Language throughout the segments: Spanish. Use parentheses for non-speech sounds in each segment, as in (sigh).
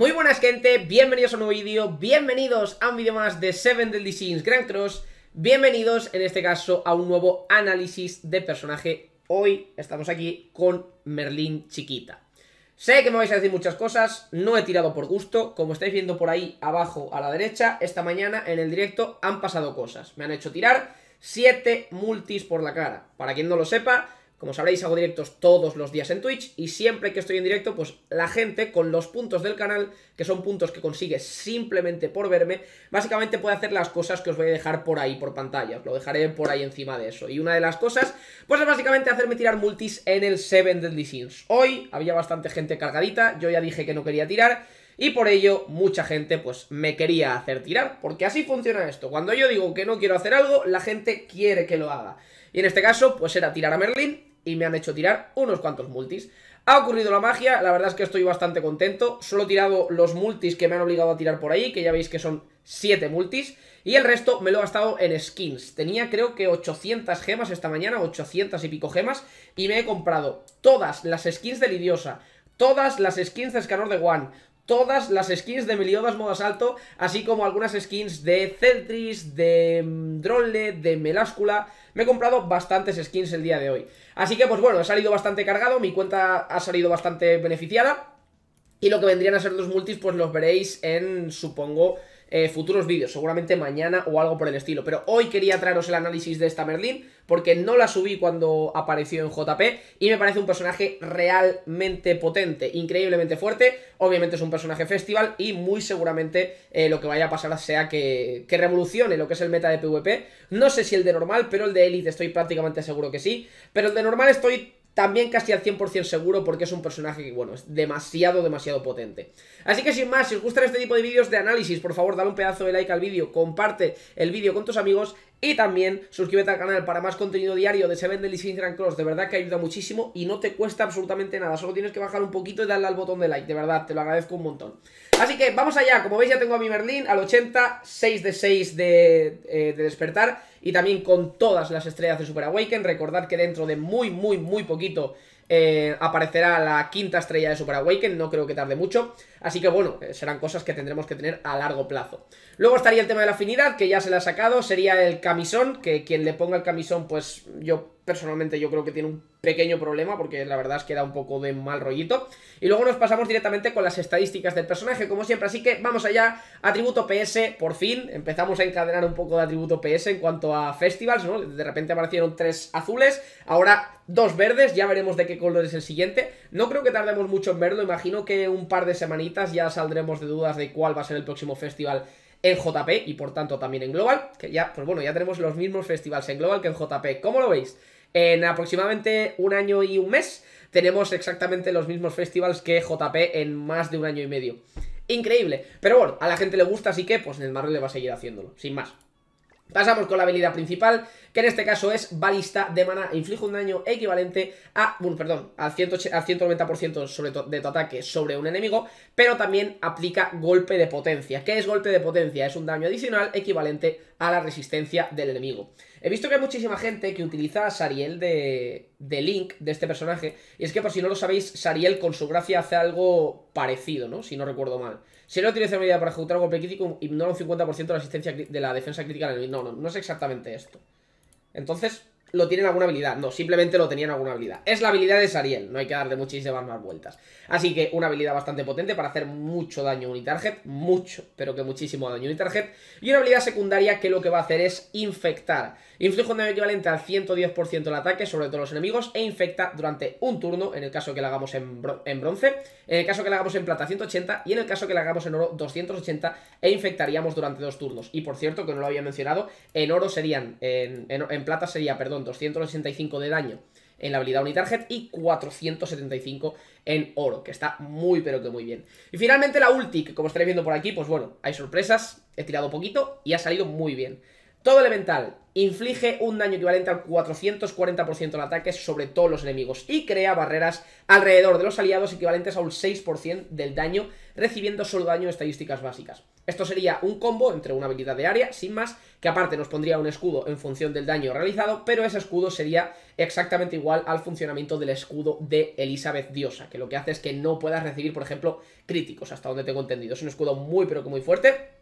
Muy buenas gente, bienvenidos a un nuevo vídeo, bienvenidos a un vídeo más de Seven Deadly Sins Grand Cross Bienvenidos en este caso a un nuevo análisis de personaje Hoy estamos aquí con Merlín Chiquita Sé que me vais a decir muchas cosas, no he tirado por gusto Como estáis viendo por ahí abajo a la derecha, esta mañana en el directo han pasado cosas Me han hecho tirar 7 multis por la cara Para quien no lo sepa, como sabréis, hago directos todos los días en Twitch y siempre que estoy en directo, pues la gente con los puntos del canal, que son puntos que consigue simplemente por verme, básicamente puede hacer las cosas que os voy a dejar por ahí, por pantalla. lo dejaré por ahí encima de eso. Y una de las cosas, pues es básicamente hacerme tirar multis en el Seven Deadly Sins. Hoy había bastante gente cargadita, yo ya dije que no quería tirar. Y por ello, mucha gente, pues, me quería hacer tirar. Porque así funciona esto. Cuando yo digo que no quiero hacer algo, la gente quiere que lo haga. Y en este caso, pues era tirar a Merlin y me han hecho tirar unos cuantos multis. Ha ocurrido la magia, la verdad es que estoy bastante contento. Solo he tirado los multis que me han obligado a tirar por ahí, que ya veis que son 7 multis. Y el resto me lo he gastado en skins. Tenía creo que 800 gemas esta mañana, 800 y pico gemas. Y me he comprado todas las skins de Lidiosa, todas las skins de Escanor de One, todas las skins de Meliodas modo asalto, así como algunas skins de Celtris, de mm, Drolle, de Meláscula. Me he comprado bastantes skins el día de hoy. Así que, pues bueno, he salido bastante cargado, mi cuenta ha salido bastante beneficiada. Y lo que vendrían a ser los multis, pues los veréis en, supongo, eh, futuros vídeos, seguramente mañana o algo por el estilo. Pero hoy quería traeros el análisis de esta Merlin, porque no la subí cuando apareció en JP, y me parece un personaje realmente potente, increíblemente fuerte, obviamente es un personaje festival, y muy seguramente eh, lo que vaya a pasar sea que, que revolucione lo que es el meta de PvP. No sé si el de normal, pero el de Elite estoy prácticamente seguro que sí, pero el de normal estoy también casi al 100% seguro porque es un personaje que, bueno, es demasiado, demasiado potente. Así que sin más, si os gustan este tipo de vídeos de análisis, por favor, dale un pedazo de like al vídeo, comparte el vídeo con tus amigos y también suscríbete al canal para más contenido diario de Seven Deadly Sins Grand Cross. De verdad que ayuda muchísimo y no te cuesta absolutamente nada. Solo tienes que bajar un poquito y darle al botón de like. De verdad, te lo agradezco un montón. Así que vamos allá. Como veis ya tengo a mi Merlin al 86 de 6 de, eh, de despertar y también con todas las estrellas de Super Awaken. Recordad que dentro de muy, muy, muy poquito eh, aparecerá la quinta estrella de Super Awaken, no creo que tarde mucho, así que bueno, eh, serán cosas que tendremos que tener a largo plazo. Luego estaría el tema de la afinidad, que ya se la ha sacado, sería el camisón, que quien le ponga el camisón, pues yo personalmente yo creo que tiene un pequeño problema porque la verdad es que da un poco de mal rollito. Y luego nos pasamos directamente con las estadísticas del personaje, como siempre, así que vamos allá. Atributo PS, por fin, empezamos a encadenar un poco de atributo PS en cuanto a festivals, ¿no? De repente aparecieron tres azules, ahora dos verdes, ya veremos de qué color es el siguiente. No creo que tardemos mucho en verlo, imagino que un par de semanitas ya saldremos de dudas de cuál va a ser el próximo festival en JP y por tanto también en Global, que ya, pues bueno, ya tenemos los mismos festivales en Global que en JP. ¿Cómo lo veis? En aproximadamente un año y un mes tenemos exactamente los mismos festivals que JP en más de un año y medio. Increíble. Pero bueno, a la gente le gusta, así que pues en el Marvel le va a seguir haciéndolo, sin más. Pasamos con la habilidad principal, que en este caso es balista de mana, inflige un daño equivalente a, bueno, perdón, al, 190% sobre de tu ataque sobre un enemigo, pero también aplica golpe de potencia. ¿Qué es golpe de potencia? Es un daño adicional equivalente a la resistencia del enemigo. He visto que hay muchísima gente que utiliza Sariel de, de Link, de este personaje. Y es que por si no lo sabéis, Sariel con su gracia hace algo parecido, ¿no? Si no recuerdo mal. Si no esa medida para ejecutar un golpe crítico, no un 50% de la asistencia de la defensa crítica en el No, no, no es exactamente esto. Entonces, lo tienen alguna habilidad. No, simplemente lo tenían alguna habilidad. Es la habilidad de Sariel, no hay que darle muchísimas más vueltas. Así que una habilidad bastante potente para hacer mucho daño unitarget, mucho, pero que muchísimo daño unitarget. Y una habilidad secundaria que lo que va a hacer es infectar. Inflige un daño equivalente al 110% del ataque sobre todos los enemigos e infecta durante un turno, en el caso que la hagamos en, bronce, en el caso que la hagamos en plata 180 y en el caso que la hagamos en oro 280 e infectaríamos durante dos turnos. Y por cierto, que no lo había mencionado, en oro serían, en plata sería, perdón, 285 de daño en la habilidad Unitarget y 475 en oro, que está muy pero que muy bien. Y finalmente la ulti, que como estaréis viendo por aquí, pues bueno, hay sorpresas, he tirado poquito y ha salido muy bien. Todo elemental inflige un daño equivalente al 440% de ataque sobre todos los enemigos y crea barreras alrededor de los aliados equivalentes a un 6% del daño, recibiendo solo daño de estadísticas básicas. Esto sería un combo entre una habilidad de área, sin más, que aparte nos pondría un escudo en función del daño realizado, pero ese escudo sería exactamente igual al funcionamiento del escudo de Elizabeth Diosa, que lo que hace es que no puedas recibir, por ejemplo, críticos, hasta donde tengo entendido. Es un escudo muy pero que muy fuerte,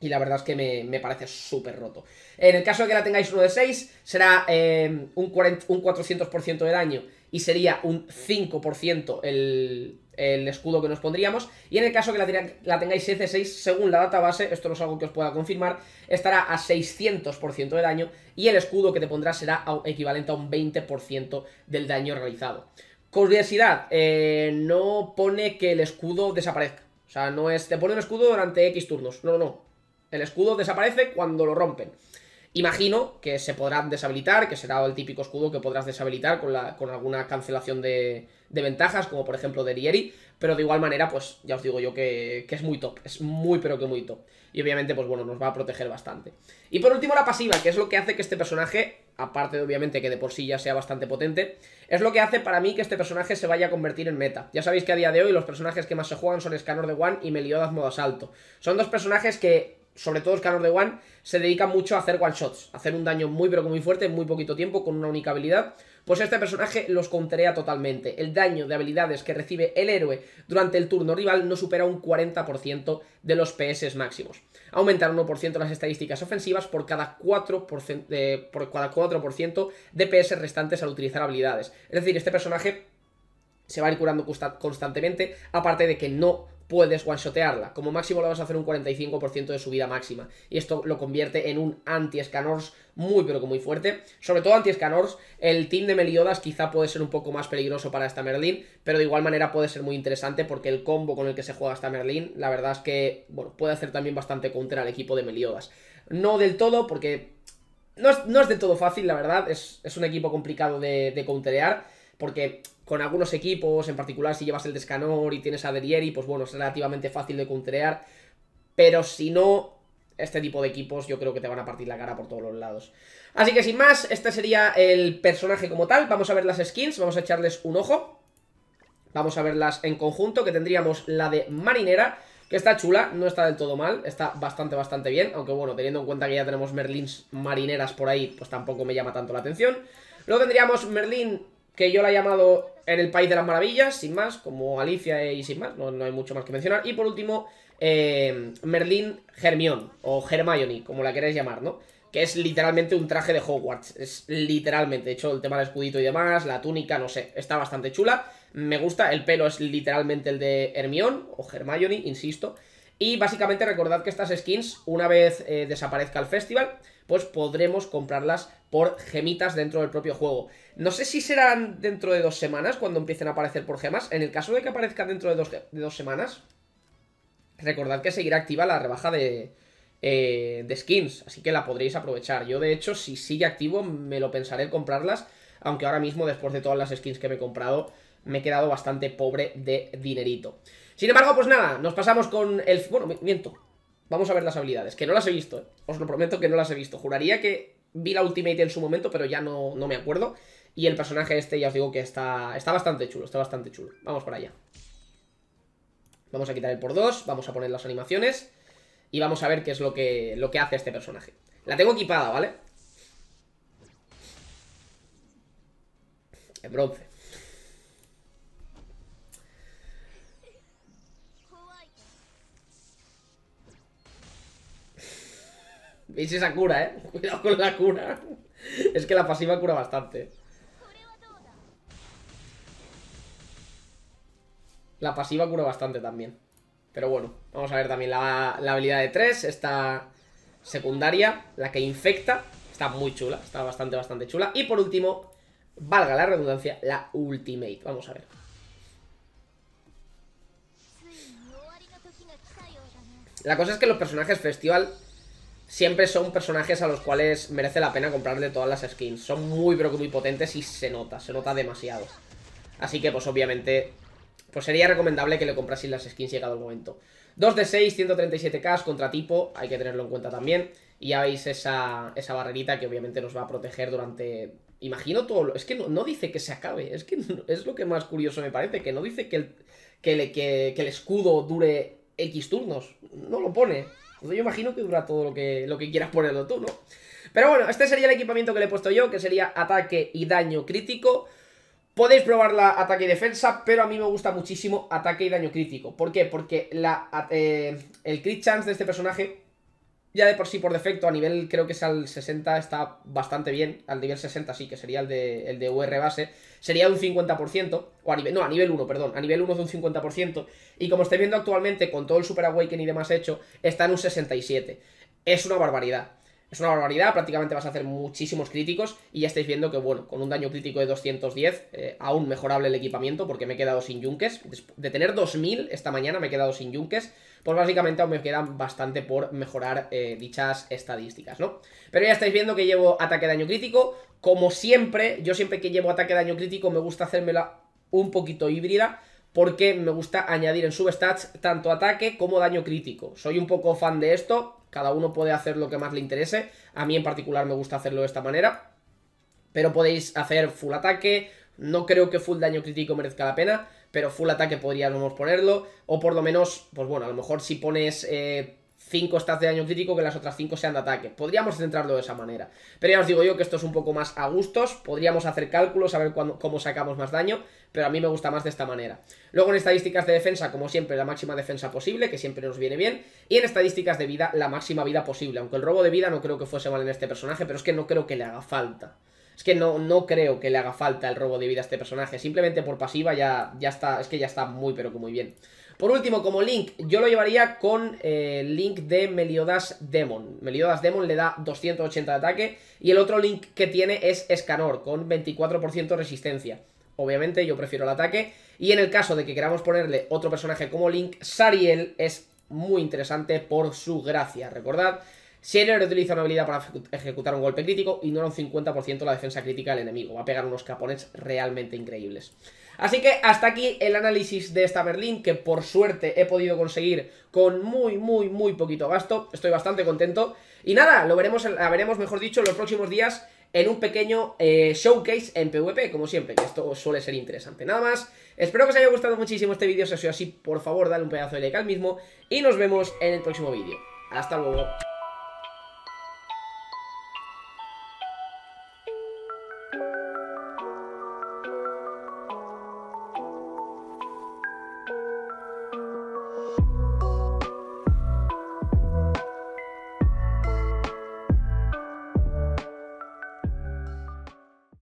y la verdad es que me, parece súper roto. En el caso de que la tengáis 1 de 6, será em, un, un 400% de daño y sería un 5% el, escudo que nos pondríamos. Y en el caso que la, la tengáis 6 de 6, según la base, esto no es algo que os pueda confirmar, estará a 600% de daño y el escudo que te pondrá será equivalente a un 20% del daño realizado. Curiosidad, eh, no pone que el escudo desaparezca. O sea, no es, te pone un escudo durante X turnos. No, no, no. El escudo desaparece cuando lo rompen. Imagino que se podrán deshabilitar, que será el típico escudo que podrás deshabilitar con, la, con alguna cancelación de, ventajas, como por ejemplo de Rieri, pero de igual manera, pues ya os digo yo que, es muy top, es muy pero que muy top. Y obviamente, pues bueno, nos va a proteger bastante. Y por último la pasiva, que es lo que hace que este personaje, aparte de obviamente que de por sí ya sea bastante potente, es lo que hace para mí que este personaje se vaya a convertir en meta. Ya sabéis que a día de hoy los personajes que más se juegan son Scanner de One y Meliodas modo asalto. Son dos personajes que sobre todo canos de One, se dedica mucho a hacer one shots, hacer un daño muy pero muy fuerte en muy poquito tiempo con una única habilidad, pues este personaje los conterea totalmente. El daño de habilidades que recibe el héroe durante el turno rival no supera un 40% de los PS máximos. Aumentar 1% las estadísticas ofensivas por cada 4%, eh, por cada 4 de PS restantes al utilizar habilidades. Es decir, este personaje se va a ir curando constantemente, aparte de que no puedes one-shotearla. Como máximo le vas a hacer un 45% de su vida máxima. Y esto lo convierte en un anti-Scanors muy pero que muy fuerte. Sobre todo anti-Scanors, el team de Meliodas quizá puede ser un poco más peligroso para esta Merlin, pero de igual manera puede ser muy interesante porque el combo con el que se juega esta Merlin, la verdad es que, bueno, puede hacer también bastante counter al equipo de Meliodas. No del todo porque... No es, no del todo fácil, la verdad, es, un equipo complicado de, de porque con algunos equipos, en particular si llevas el Descanor y tienes a Derieri, pues bueno, es relativamente fácil de counterear. Pero si no, este tipo de equipos yo creo que te van a partir la cara por todos los lados. Así que sin más, este sería el personaje como tal. Vamos a ver las skins, vamos a echarles un ojo. Vamos a verlas en conjunto, que tendríamos la de Marinera, que está chula, no está del todo mal, está bastante, bastante bien. Aunque bueno, teniendo en cuenta que ya tenemos Merlins Marineras por ahí, pues tampoco me llama tanto la atención. Luego tendríamos Merlin que yo la he llamado en el País de las Maravillas, sin más, como Alicia y sin más, no, hay mucho más que mencionar. Y por último, eh, Merlín Germión, o Hermione, como la queréis llamar, ¿no? Que es literalmente un traje de Hogwarts, es literalmente, de hecho el tema del escudito y demás, la túnica, no sé, está bastante chula, me gusta, el pelo es literalmente el de Hermión, o Hermione, insisto. Y básicamente recordad que estas skins, una vez eh, desaparezca el festival, pues podremos comprarlas por gemitas dentro del propio juego. No sé si serán dentro de dos semanas cuando empiecen a aparecer por gemas. En el caso de que aparezcan dentro de dos, semanas, recordad que seguirá activa la rebaja de, eh, de skins, así que la podréis aprovechar. Yo de hecho, si sigue activo, me lo pensaré comprarlas, aunque ahora mismo, después de todas las skins que me he comprado, me he quedado bastante pobre de dinerito. Sin embargo, pues nada, nos pasamos con el... Bueno, miento, Vamos a ver las habilidades, que no las he visto, eh. os lo prometo que no las he visto. Juraría que vi la Ultimate en su momento, pero ya no, no me acuerdo. Y el personaje este ya os digo que está, está bastante chulo, está bastante chulo. Vamos para allá. Vamos a quitar el por 2, vamos a poner las animaciones y vamos a ver qué es lo que, lo que hace este personaje. La tengo equipada, ¿vale? En bronce. Veis esa cura, eh. (laughs) Cuidado con la cura. Es que la pasiva cura bastante. La pasiva cura bastante también. Pero bueno, vamos a ver también la, la habilidad de 3. Esta secundaria, la que infecta. Está muy chula, está bastante, bastante chula. Y por último, valga la redundancia, la ultimate. Vamos a ver. La cosa es que los personajes festival siempre son personajes a los cuales merece la pena comprarle todas las skins. Son muy, pero muy potentes y se nota, se nota demasiado. Así que, pues obviamente, pues sería recomendable que le comprasis las skins llegado el momento. 2 de 6, 137k, contratipo, hay que tenerlo en cuenta también. Y ya veis esa, esa barrerita que obviamente nos va a proteger durante... Imagino todo lo... Es que no, dice que se acabe, es que es lo que más curioso me parece, que no dice que el, que el escudo dure X turnos, no lo pone yo imagino que dura todo lo que, lo que quieras ponerlo tú, ¿no? Pero bueno, este sería el equipamiento que le he puesto yo, que sería ataque y daño crítico. Podéis probar la ataque y defensa, pero a mí me gusta muchísimo ataque y daño crítico. ¿Por qué? Porque la, eh, el crit chance de este personaje ya de por sí por defecto, a nivel creo que es al 60, está bastante bien, al nivel 60 sí, que sería el de, el de UR base, sería un 50%, o a nivel, no, a nivel 1, perdón, a nivel 1 de un 50%, y como estáis viendo actualmente, con todo el Super Awaken y demás hecho, está en un 67, es una barbaridad. Es una barbaridad, prácticamente vas a hacer muchísimos críticos y ya estáis viendo que, bueno, con un daño crítico de 210, eh, aún mejorable el equipamiento porque me he quedado sin yunques. De tener 2000 esta mañana me he quedado sin yunques pues básicamente aún me quedan bastante por mejorar eh, dichas estadísticas, ¿no? Pero ya estáis viendo que llevo ataque daño crítico, como siempre, yo siempre que llevo ataque daño crítico me gusta hacérmela un poquito híbrida, porque me gusta añadir en substats tanto ataque como daño crítico. Soy un poco fan de esto, cada uno puede hacer lo que más le interese, a mí en particular me gusta hacerlo de esta manera, pero podéis hacer full ataque, no creo que full daño crítico merezca la pena, pero full ataque podríamos ponerlo, o por lo menos, pues bueno, a lo mejor si pones... 5 eh, stats de daño crítico que las otras 5 sean de ataque. Podríamos centrarlo de esa manera. Pero ya os digo yo que esto es un poco más a gustos. Podríamos hacer cálculos, a ver cómo sacamos más daño. Pero a mí me gusta más de esta manera. Luego en estadísticas de defensa, como siempre, la máxima defensa posible, que siempre nos viene bien. Y en estadísticas de vida, la máxima vida posible. Aunque el robo de vida no creo que fuese mal en este personaje, pero es que no creo que le haga falta. Es que no, no creo que le haga falta el robo de vida a este personaje. Simplemente por pasiva ya, ya está, es que ya está muy pero que muy bien. Por último, como Link, yo lo llevaría con el eh, Link de Meliodas Demon. Meliodas Demon le da 280 de ataque y el otro Link que tiene es Escanor, con 24% resistencia. Obviamente yo prefiero el ataque y en el caso de que queramos ponerle otro personaje como Link, Sariel es muy interesante por su gracia. Recordad si utiliza una habilidad para ejecutar un golpe crítico, y no un 50% la defensa crítica del enemigo. Va a pegar unos capones realmente increíbles. Así que hasta aquí el análisis de esta Berlín, que por suerte he podido conseguir con muy, muy, muy poquito gasto. Estoy bastante contento. Y nada, lo veremos, la veremos, mejor dicho, en los próximos días en un pequeño eh, showcase en PvP, como siempre, que esto suele ser interesante. Nada más, espero que os haya gustado muchísimo este vídeo, si ha sido así, por favor, dale un pedazo de like al mismo, y nos vemos en el próximo vídeo. Hasta luego.